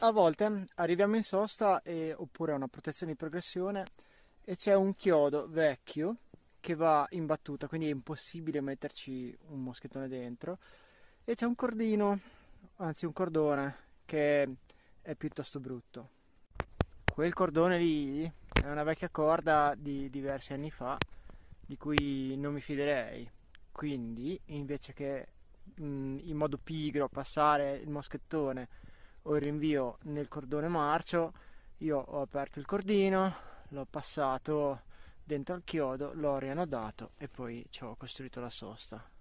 a volte arriviamo in sosta e, oppure a una protezione di progressione e c'è un chiodo vecchio che va in battuta, quindi è impossibile metterci un moschettone dentro e c'è un cordino, anzi un cordone che è piuttosto brutto. Quel cordone lì è una vecchia corda di diversi anni fa di cui non mi fiderei, quindi invece che mh, in modo pigro passare il moschettone o il rinvio nel cordone marcio, io ho aperto il cordino, l'ho passato dentro al chiodo, l'ho rianodato e poi ci ho costruito la sosta.